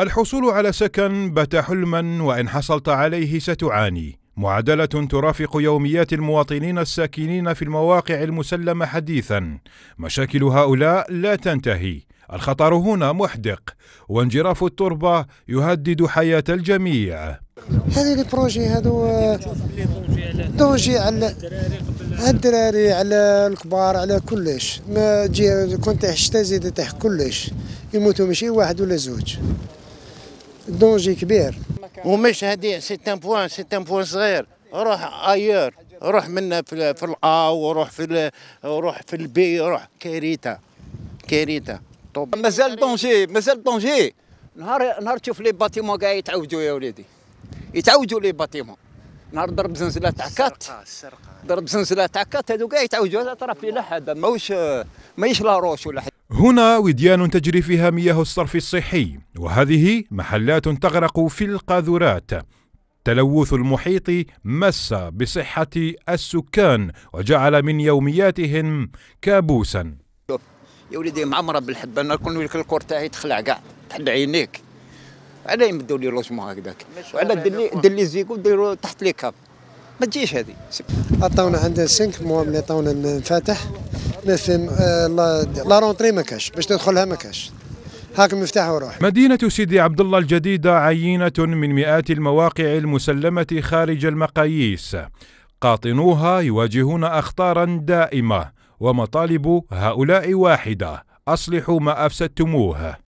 الحصول على سكن بات حلما وإن حصلت عليه ستعاني معادلة ترافق يوميات المواطنين الساكنين في المواقع المسلمة حديثا مشاكل هؤلاء لا تنتهي الخطر هنا محدق وانجراف التربة يهدد حياة الجميع هذه البروجي هذو دونجي على الدراري على الكبار على كلش ما تجي كنت تحت تزيد تحت كلش يموتوا ماشي واحد ولا زوج دونجي كبير ومش هدي سيت ان بوان سيت ان بوان صغير روح ايور روح منا في, في الا وروح في روح في البي روح كارثه كارثه طب مازال دونجي مازال دونجي نهار نهار تشوف لي باتيمون كاع يتعوجوا يا وليدي يتعوجوا لي باتيمون نهار ضرب زنزله تاع كات ضرب زنزله تاع كات هادو كاع يتعوجوا هذا طرف لي لا حد ماهوش ماهيش لا روش ولا حد هنا وديان تجري فيها مياه الصرف الصحي وهذه محلات تغرق في القاذورات تلوث المحيط مس بصحة السكان وجعل من يومياتهم كابوسا يا وليدي معمره انا كون ولك الكور تاعي تخلع كاع تحل عينيك على يمدوا لي لوجمون هكذاك وعلى دلي دلي زيكو ديروا تحت لي كاب ما تجيش هذه عطاونا عندنا سينك مو ملي عطاونا المفاتح في آه، لا رونتري ما كاش باش تدخلها ما كاش هاك المفتاح وروح مدينة سيدي عبد الله الجديدة عينة من مئات المواقع المسلمة خارج المقاييس قاطنوها يواجهون أخطارا دائمة ومطالب هؤلاء واحدة أصلحوا ما أفسدتموه